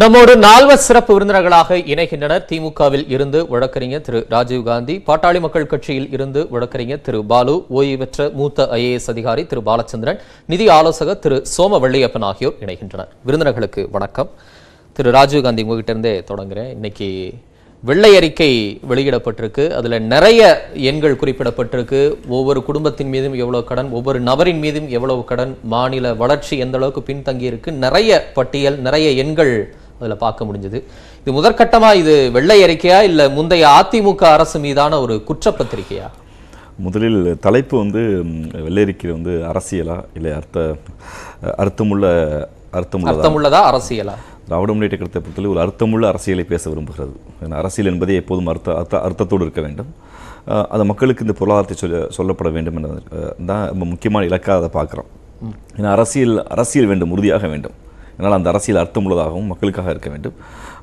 நம்மோடு நால்வர் சிறப்பு விருந்தினர்களாக இணைகின்றனர் திமுகவில் இருந்து வழக்கறிஞர் திரு ராஜீவ்காந்தி பாட்டாளி மக்கள் கட்சியில் இருந்து வழக்கறிஞர் திரு பாலு ஓய்வு மூத்த ஐஏஎஸ் அதிகாரி திரு பாலச்சந்திரன் நிதி ஆலோசகர் திரு சோம வெள்ளியப்பன் ஆகியோர் இணைகின்றனர் விருந்தினர்களுக்கு வணக்கம் திரு ராஜீவ்காந்தி உங்ககிட்டருந்தே தொடங்குறேன் இன்னைக்கு வெள்ளை அறிக்கை வெளியிடப்பட்டிருக்கு அதில் நிறைய எண்கள் குறிப்பிடப்பட்டிருக்கு ஒவ்வொரு குடும்பத்தின் மீதும் எவ்வளோ கடன் ஒவ்வொரு நபரின் மீதும் எவ்வளவு கடன் மாநில வளர்ச்சி எந்த அளவுக்கு பின்தங்கி இருக்கு நிறைய பட்டியல் நிறைய எண்கள் அதில் பார்க்க முடிஞ்சது இது முதற்கட்டமாக இது வெள்ளை அறிக்கையா இல்லை முந்தைய அதிமுக அரசு மீதான ஒரு குற்றப்பத்திரிக்கையா முதலில் தலைப்பு வந்து வெள்ளையறிக்கை வந்து அரசியலா இல்லை அர்த்த அர்த்தமுள்ள அர்த்தம் அர்த்தமுள்ளதா அரசியலா திராவிட முன்னேற்ற கழகத்தை பொறுத்தவரை ஒரு அர்த்தமுள்ள அரசியலை பேச விரும்புகிறது ஏன்னா அரசியல் என்பதே எப்போதும் அர்த்த அர்த்த அர்த்தத்தோடு இருக்க வேண்டும் அது மக்களுக்கு இந்த பொருளாதாரத்தை சொல்ல சொல்லப்பட வேண்டும் என்ற தான் ரொம்ப முக்கியமான இலக்காக அதை பார்க்குறோம் ஏன்னா அரசியல் அரசியல் வேண்டும் உறுதியாக வேண்டும் அதனால் அந்த அரசியல் அர்த்தமுள்ளதாகவும் மக்களுக்காக இருக்க வேண்டும்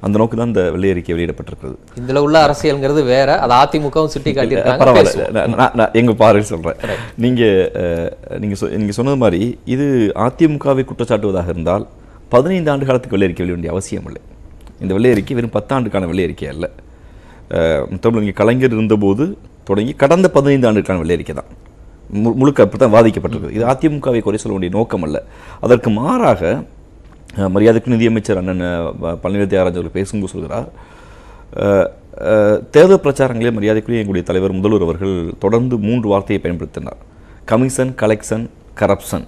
அந்த நோக்கு தான் இந்த வெள்ளை அறிக்கை வெளியிடப்பட்டிருக்கிறது இதில் உள்ள அரசியல்ங்கிறது வேற அது அதிமுகவும் சுட்டி காட்டியிருக்காங்க பரவாயில்ல நான் எங்கள் பார்வை சொல்கிறேன் நீங்கள் நீங்கள் நீங்கள் சொன்னது மாதிரி இது அதிமுகவை குற்றச்சாட்டுவதாக இருந்தால் பதினைந்து ஆண்டு காலத்துக்கு வெள்ளை அறிக்கை வெளிய வேண்டிய அவசியம் இல்லை இந்த வெள்ளை அறிக்கை வெறும் பத்தாண்டுக்கான வெள்ளை அறிக்கை அல்ல தமிழ் இங்கே கலைஞர் இருந்தபோது தொடங்கி கடந்த பதினைந்து ஆண்டுக்கான வெள்ளை அறிக்கை தான் முழுக்க அப்படி தான் பாதிக்கப்பட்டிருக்கு இது mm-hmm. அதிமுகவை குறை சொல்ல வேண்டிய நோக்கம் அல்ல அதற்கு மாறாக மரியாதைக்கு நிதியமைச்சர் அண்ணன் பழனிவேல் தியாகராஜ் அவர்கள் பேசும்போது சொல்கிறார் தேர்தல் பிரச்சாரங்களே மரியாதைக்குரிய எங்களுடைய தலைவர் முதல்வர் அவர்கள் தொடர்ந்து மூன்று வார்த்தையை பயன்படுத்தினார் கமிஷன் கலெக்ஷன் கரப்ஷன்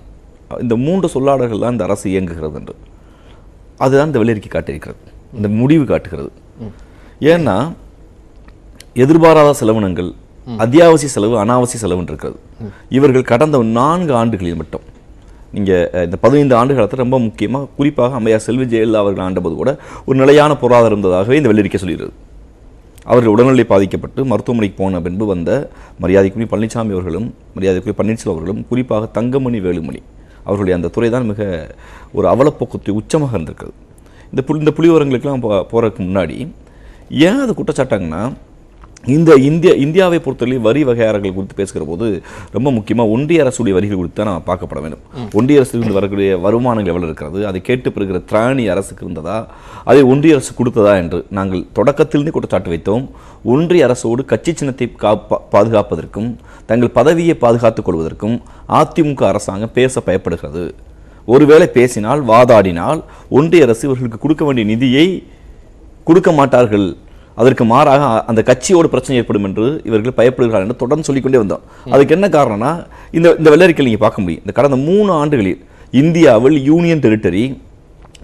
இந்த மூன்று சொல்லாடல்கள் தான் இந்த அரசு இயங்குகிறது என்று அதுதான் இந்த வெளியறிக்கை காட்டியிருக்கிறது இந்த முடிவு காட்டுகிறது ஏன்னா எதிர்பாராத செலவினங்கள் அத்தியாவசிய செலவு அனாவசிய செலவுன்றிருக்கிறது இருக்கிறது இவர்கள் கடந்த நான்கு ஆண்டுகளில் மட்டும் நீங்கள் இந்த பதினைந்து ஆண்டு காலத்தில் ரொம்ப முக்கியமாக குறிப்பாக அம்மையா செல்வி ஜெயலலிதா அவர்கள் ஆண்டபோது கூட ஒரு நிலையான பொருளாதாரம் இருந்ததாகவே இந்த வெள்ளரிக்கை சொல்கிறது அவர்கள் உடல்நிலை பாதிக்கப்பட்டு மருத்துவமனைக்கு போன பின்பு வந்த மரியாதைக்குரிய பழனிசாமி அவர்களும் மரியாதைக்குரிய பன்னீர்செல்வம் அவர்களும் குறிப்பாக தங்கமணி வேலுமணி அவர்களுடைய அந்த துறை தான் மிக ஒரு அவலப்போக்கத்தை உச்சமாக இருந்திருக்குது இந்த புலி இந்த புலிவரங்களுக்கெல்லாம் போ போகிறதுக்கு முன்னாடி ஏன் அது குற்றச்சாட்டாங்கன்னா இந்த இந்திய இந்தியாவை பொறுத்தவரை வரி வகையாளர்கள் குறித்து பேசுகிற போது ரொம்ப முக்கியமாக ஒன்றிய அரசுடைய வரிகள் குறித்து தான் நம்ம பார்க்கப்பட வேண்டும் ஒன்றிய அரசு வரக்கூடிய வருமானங்கள் எவ்வளோ இருக்கிறது அதை கேட்டு பெறுகிற திராணி அரசுக்கு இருந்ததா அதை ஒன்றிய அரசு கொடுத்ததா என்று நாங்கள் தொடக்கத்திலிருந்து குற்றச்சாட்டு வைத்தோம் ஒன்றிய அரசோடு கட்சி சின்னத்தை பாதுகாப்பதற்கும் தங்கள் பதவியை பாதுகாத்துக் கொள்வதற்கும் அதிமுக அரசாங்கம் பேச பயப்படுகிறது ஒருவேளை பேசினால் வாதாடினால் ஒன்றிய அரசு இவர்களுக்கு கொடுக்க வேண்டிய நிதியை கொடுக்க மாட்டார்கள் அதற்கு மாறாக அந்த கட்சியோடு பிரச்சனை ஏற்படும் என்று இவர்கள் பயப்படுகிறார்கள் என்று தொடர்ந்து சொல்லிக்கொண்டே வந்தோம் அதுக்கு என்ன காரணம்னா இந்த இந்த வெள்ளரிக்கல் நீங்கள் பார்க்க முடியும் இந்த கடந்த மூணு ஆண்டுகளில் இந்தியாவில் யூனியன் டெரிட்டரி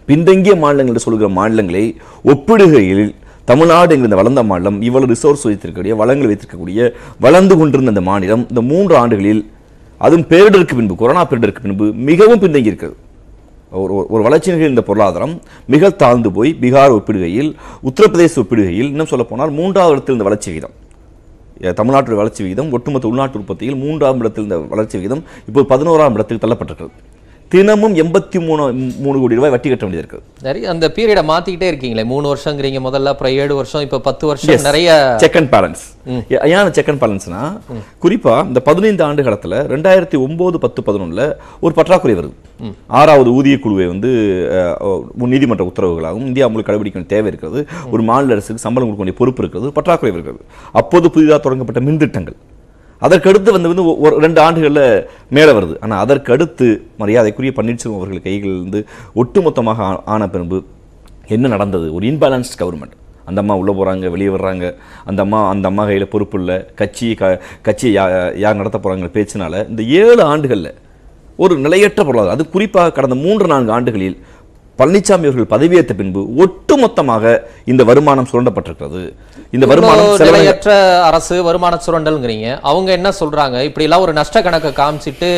பின்தங்கிய மாநிலங்கள் என்று சொல்கிற மாநிலங்களை ஒப்பிடுகையில் தமிழ்நாடு என்கிற வளர்ந்த மாநிலம் இவ்வளவு ரிசோர்ஸ் வைத்திருக்கக்கூடிய வளங்கள் வைத்திருக்கக்கூடிய வளர்ந்து கொண்டிருந்த அந்த மாநிலம் இந்த மூன்று ஆண்டுகளில் அதுவும் பேரிடருக்கு பின்பு கொரோனா பேரிடருக்கு பின்பு மிகவும் பின்தங்கியிருக்கிறது ஒரு ஒரு வளர்ச்சி நிகழ்ந்த பொருளாதாரம் மிக தாழ்ந்து போய் பீகார் ஒப்பிடுகையில் உத்தரப்பிரதேச ஒப்பிடுகையில் இன்னும் சொல்லப்போனால் மூன்றாவது இடத்தில் இருந்த வளர்ச்சி விகிதம் தமிழ்நாட்டுடைய வளர்ச்சி விகிதம் ஒட்டுமொத்த உள்நாட்டு உற்பத்தியில் மூன்றாம் இடத்தில் இந்த வளர்ச்சி விகிதம் இப்போது பதினோராம் இடத்தில் தள்ளப்பட்டிருக்கிறது தினமும் எண்பத்தி மூணு மூணு கோடி ரூபாய் வட்டி கட்ட வேண்டியது இருக்குது நிறைய அந்த பீரியடை மாத்திக்கிட்டே இருக்கீங்களே மூணு வருஷங்கிறீங்க முதல்ல அப்புறம் ஏழு வருஷம் இப்போ பத்து வருஷம் நிறைய செக் அண்ட் பேலன்ஸ் ஏன் செக் அண்ட் பேலன்ஸ்னா குறிப்பாக இந்த பதினைந்து ஆண்டு காலத்தில் ரெண்டாயிரத்தி ஒம்பது பத்து பதினொன்னுல ஒரு பற்றாக்குறை வருது ஆறாவது ஊதிய குழுவை வந்து நீதிமன்ற உத்தரவுகளாகவும் இந்தியா முழு கடைபிடிக்க தேவை இருக்கிறது ஒரு மாநில அரசுக்கு சம்பளம் கொடுக்க வேண்டிய பொறுப்பு இருக்கிறது பற்றாக்குறை இருக்கிறது அப்போது புதிதாக தொடங்கப்பட்ட மின் திட்டங்கள் அதற்கடுத்து வந்து வந்து ஒரு ரெண்டு ஆண்டுகளில் மேலே வருது ஆனால் அதற்கடுத்து மரியாதைக்குரிய பன்னீர்செல்வம் அவர்கள் கைகளில் இருந்து ஒட்டுமொத்தமாக ஆன பிறகு என்ன நடந்தது ஒரு இன்பேலன்ஸ்ட் கவர்மெண்ட் அந்த அம்மா உள்ளே போகிறாங்க வெளியே வர்றாங்க அந்த அம்மா அந்த அம்மா கையில் பொறுப்பு இல்லை கட்சி க கட்சியை யா யார் நடத்த போகிறாங்க பேச்சினால இந்த ஏழு ஆண்டுகளில் ஒரு நிலையற்ற பொருளாதாரம் அது குறிப்பாக கடந்த மூன்று நான்கு ஆண்டுகளில் பழனிசாமி அவர்கள் பதவியேற்ற பின்பு ஒட்டுமொத்தமாக இந்த வருமானம் சுரண்டப்பட்டிருக்கிறது இந்த வருமானம் நிலையற்ற அரசு வருமான சுரண்டல்ங்கிறீங்க அவங்க என்ன சொல்றாங்க இப்படி எல்லாம் ஒரு நஷ்ட கணக்கை காமிச்சிட்டு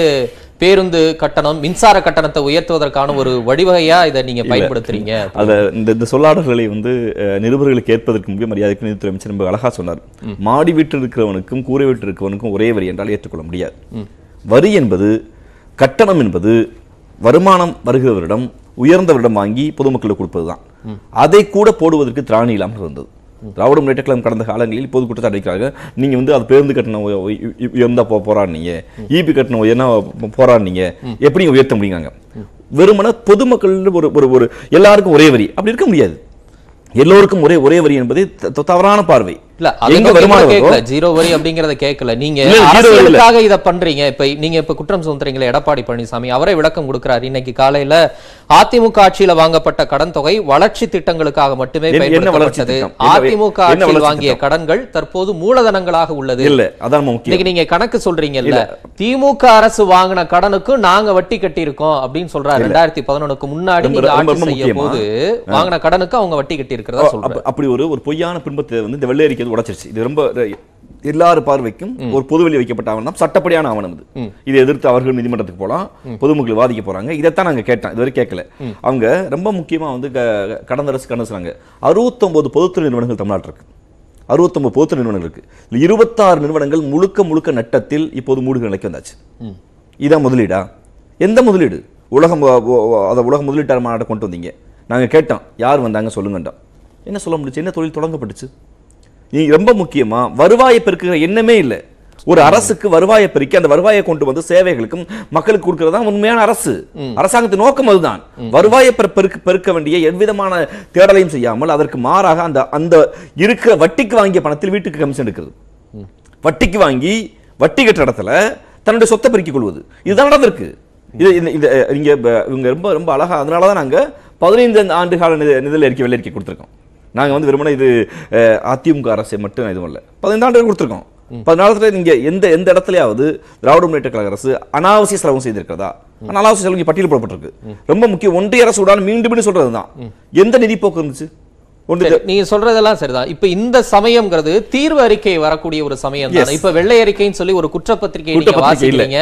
பேருந்து கட்டணம் மின்சார கட்டணத்தை உயர்த்துவதற்கான ஒரு வழிவகையா இதை நீங்க பயன்படுத்துறீங்க அத இந்த இந்த சொல்லாடல்களை வந்து நிருபர்களுக்கு ஏற்பதற்கு முக்கிய மரியாதைக்கு நிதித்துறை அமைச்சர் ரொம்ப அழகா சொன்னார் மாடி வீட்டில் இருக்கிறவனுக்கும் கூரை வீட்டில் இருக்கிறவனுக்கும் ஒரே வரி என்றால் ஏற்றுக்கொள்ள முடியாது வரி என்பது கட்டணம் என்பது வருமானம் வருகிறவரிடம் உயர்ந்தவரிடம் வாங்கி பொதுமக்களுக்கு கொடுப்பது தான் அதை கூட போடுவதற்கு திராணி இல்லாமல் இருந்தது திராவிட முன்னேற்ற கழகம் கடந்த காலங்களில் பொது குற்றத்தை அடைக்கிறாங்க நீங்க வந்து அது பேருந்து கட்டணம் உயர்ந்தா போராடினீங்க இபி கட்டணம் உயர்னா போராடினீங்க எப்படி உயர்த்த முடியுங்க வெறுமன பொதுமக்கள் ஒரு ஒரு ஒரு எல்லாருக்கும் ஒரே வரி அப்படி இருக்க முடியாது எல்லோருக்கும் ஒரே ஒரே வரி என்பது தவறான பார்வை இல்ல எங்க வருமானம் கேட்கல ஜீரோ வரி அப்படிங்கறத கேட்கல நீங்க அரசியலுக்காக இத பண்றீங்க இப்ப நீங்க இப்ப குற்றம் சுமத்துறீங்களா எடப்பாடி பழனிசாமி அவரே விளக்கம் கொடுக்கிறாரு இன்னைக்கு காலையில அதிமுக ஆட்சியில வாங்கப்பட்ட கடன் தொகை வளர்ச்சி திட்டங்களுக்காக மட்டுமே பயன்படுத்தப்பட்டது அதிமுக ஆட்சியில் வாங்கிய கடன்கள் தற்போது மூலதனங்களாக உள்ளது இல்ல அதான் இன்னைக்கு நீங்க கணக்கு சொல்றீங்க இல்ல திமுக அரசு வாங்கின கடனுக்கு நாங்க வட்டி கட்டி இருக்கோம் அப்படின்னு சொல்றாரு ரெண்டாயிரத்தி பதினொன்னுக்கு முன்னாடி ஆட்சி செய்யும் போது வாங்கின கடனுக்கு அவங்க வட்டி கட்டி இருக்கிறதா சொல்றாங்க அப்படி ஒரு ஒரு பொய்யான பின்பத்தை வந்து இந்த வெள்ளை இது உடைச்சிருச்சு இது ரொம்ப எல்லாரு பார்வைக்கும் ஒரு பொதுவெளி வைக்கப்பட்ட ஆவணம் தான் சட்டப்படியான ஆவணம் இது இதை எதிர்த்து அவர்கள் நீதிமன்றத்துக்கு போகலாம் பொதுமக்கள் வாதிக்க போறாங்க இதைத்தான் நாங்க கேட்டோம் இதுவரை கேட்கல அவங்க ரொம்ப முக்கியமா வந்து கடந்த அரசு கடந்த சொன்னாங்க அறுபத்தொன்பது பொதுத்துறை நிறுவனங்கள் தமிழ்நாட்டில் இருக்கு அறுபத்தொன்பது பொதுத்துறை நிறுவனங்கள் இருக்கு இருபத்தாறு நிறுவனங்கள் முழுக்க முழுக்க நட்டத்தில் இப்போது மூடுகள் நிலைக்கு வந்தாச்சு இதான் முதலீடா எந்த முதலீடு உலகம் அதை உலக முதலீட்டாளர் மாநாட்டை கொண்டு வந்தீங்க நாங்கள் கேட்டோம் யார் வந்தாங்க சொல்லுங்கண்டோம் என்ன சொல்ல முடிச்சு என்ன தொழில் தொடங்கப்பட்டுச்சு நீ ரொம்ப முக்கியமா வருவாயை பெருக்குகிற எண்ணமே இல்லை ஒரு அரசுக்கு வருவாயை பெருக்கி அந்த வருவாயை கொண்டு வந்து சேவைகளுக்கும் மக்களுக்கு கொடுக்கறது தான் உண்மையான அரசு அரசாங்கத்தின் நோக்கம் அதுதான் வருவாயை பெருக்க பெருக்க வேண்டிய எவ்விதமான தேடலையும் செய்யாமல் அதற்கு மாறாக அந்த அந்த இருக்கிற வட்டிக்கு வாங்கிய பணத்தில் வீட்டுக்கு கமிஷன் எடுக்கிறது வட்டிக்கு வாங்கி வட்டி கட்ட இடத்துல தன்னுடைய சொத்தை பெருக்கிக் கொள்வது இதுதான் நடந்திருக்கு இது இந்த இங்கே இவங்க ரொம்ப ரொம்ப அழகாக அதனால தான் நாங்கள் பதினைந்து ஆண்டு கால நிதி நிதியில் அறிக்கை வெள்ளரிக்கை கொடுத்துருக்கோம் நாங்கள் வந்து வெறுமனே இது அதிமுக அரசை மட்டும் எதுவும் இல்லை பதினைந்து ஆண்டு கொடுத்துருக்கோம் பதினாலத்துல நீங்க எந்த எந்த இடத்துலயாவது திராவிட முன்னேற்ற கழக அரசு அனாவசிய செலவு செய்திருக்கிறதா அனாவசிய செலவு பட்டியல் போடப்பட்டிருக்கு ரொம்ப முக்கியம் ஒன்றிய அரசு உடான மீண்டும் சொல்றதுதான் எந்த நிதி போக்கு இருந்துச்சு நீங்க சொல்றதெல்லாம் சரிதான் இப்ப இந்த சமயம்ங்கிறது தீர்வு அறிக்கை வரக்கூடிய ஒரு சமயம் தான் இப்ப வெள்ளை அறிக்கைன்னு சொல்லி ஒரு குற்றப்பத்திரிகை